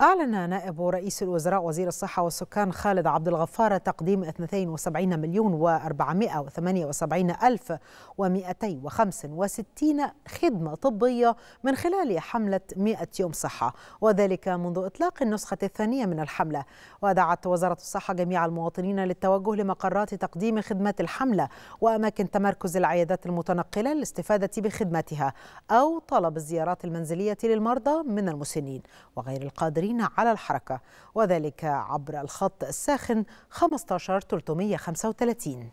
أعلن نائب رئيس الوزراء وزير الصحة والسكان خالد عبد الغفار تقديم 72 مليون و478 ألف و265 خدمة طبية من خلال حملة 100 يوم صحة وذلك منذ إطلاق النسخة الثانية من الحملة ودعت وزارة الصحة جميع المواطنين للتوجه لمقرات تقديم خدمات الحملة وأماكن تمركز العيادات المتنقلة للاستفادة بخدمتها أو طلب الزيارات المنزلية للمرضى من المسنين وغير القادرين الآخرين على الحركة وذلك عبر الخط الساخن 15335